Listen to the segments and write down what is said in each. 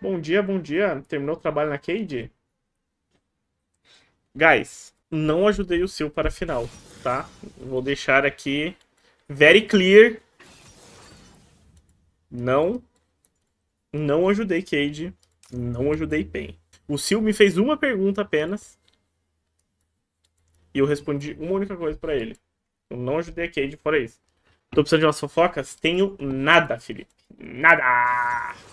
Bom dia, bom dia. Terminou o trabalho na Cade? Guys, não ajudei o seu para a final, tá? Vou deixar aqui very clear. Não. Não ajudei Cade. Não ajudei Pen. O Sil me fez uma pergunta apenas. E eu respondi uma única coisa para ele. Eu não ajudei a Cade fora isso. Tô precisando de umas fofocas? Tenho nada, Felipe. Nada!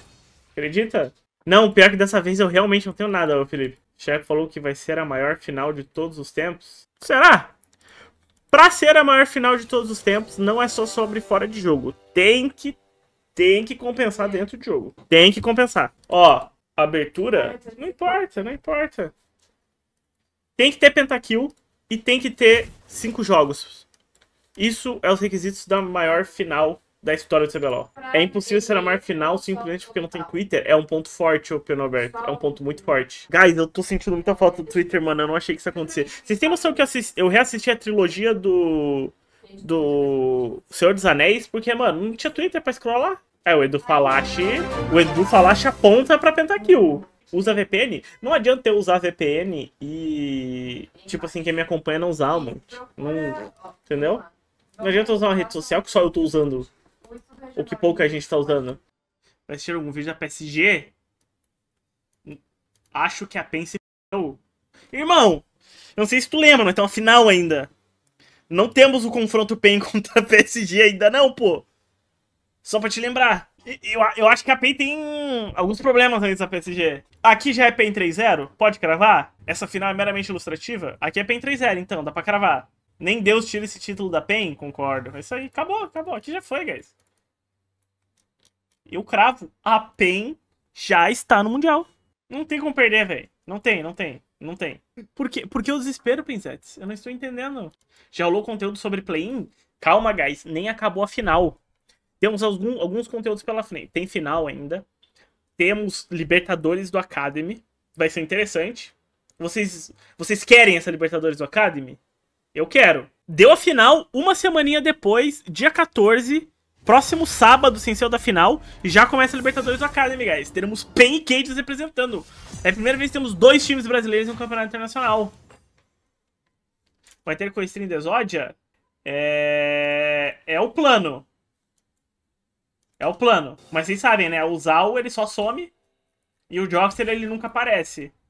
Acredita? Não, pior que dessa vez eu realmente não tenho nada, Felipe. O chefe falou que vai ser a maior final de todos os tempos. Será? Pra ser a maior final de todos os tempos, não é só sobre fora de jogo. Tem que, tem que compensar dentro de jogo. Tem que compensar. Ó, abertura, não importa, não importa. Tem que ter pentakill e tem que ter cinco jogos. Isso é os requisitos da maior final da história do CBLOL. É impossível ser a maior final simplesmente porque não tem Twitter. É um ponto forte, o Piano Alberto. É um ponto muito forte. Guys, eu tô sentindo muita falta do Twitter, mano. Eu não achei que isso ia acontecer. Vocês têm noção que eu, assisti, eu reassisti a trilogia do. do Senhor dos Anéis? Porque, mano, não tinha Twitter pra scrollar. É, o Edu Falache. O Edu Falache aponta pra Pentakill usa VPN, não adianta eu usar VPN e, tipo assim, quem me acompanha não usar mano. Não, entendeu? Não adianta eu usar uma rede social que só eu tô usando o que pouca gente tá usando. Vai assistir algum vídeo da PSG? Acho que a Pen se Irmão, eu não sei se tu lembra, mas tem tá uma final ainda. Não temos o confronto PEN contra a PSG ainda não, pô. Só pra te lembrar. Eu, eu acho que a PEN tem alguns problemas antes da PSG. Aqui já é PEN 3-0? Pode cravar? Essa final é meramente ilustrativa? Aqui é PEN 3-0, então, dá pra cravar. Nem Deus tira esse título da PEN, concordo. É isso aí, acabou, acabou. Aqui já foi, guys eu cravo, a PEN já está no Mundial. Não tem como perder, velho. Não tem, não tem, não tem. Por que, o desespero, Pinzetes? Eu não estou entendendo. Já rolou conteúdo sobre play-in? Calma, guys, nem acabou a final. Temos algum, alguns conteúdos pela frente. Tem final ainda. Temos Libertadores do Academy. Vai ser interessante. Vocês, vocês querem essa Libertadores do Academy? Eu quero. Deu a final uma semaninha depois, dia 14, Próximo sábado, sem ser o da final, já começa a Libertadores do Academy, guys. Teremos Penn e Cages representando. É a primeira vez que temos dois times brasileiros no campeonato internacional. Vai ter com Coestrinho de Exódia? É... é o plano. É o plano. Mas vocês sabem, né? O Zal, ele só some. E o Jockster, ele nunca aparece.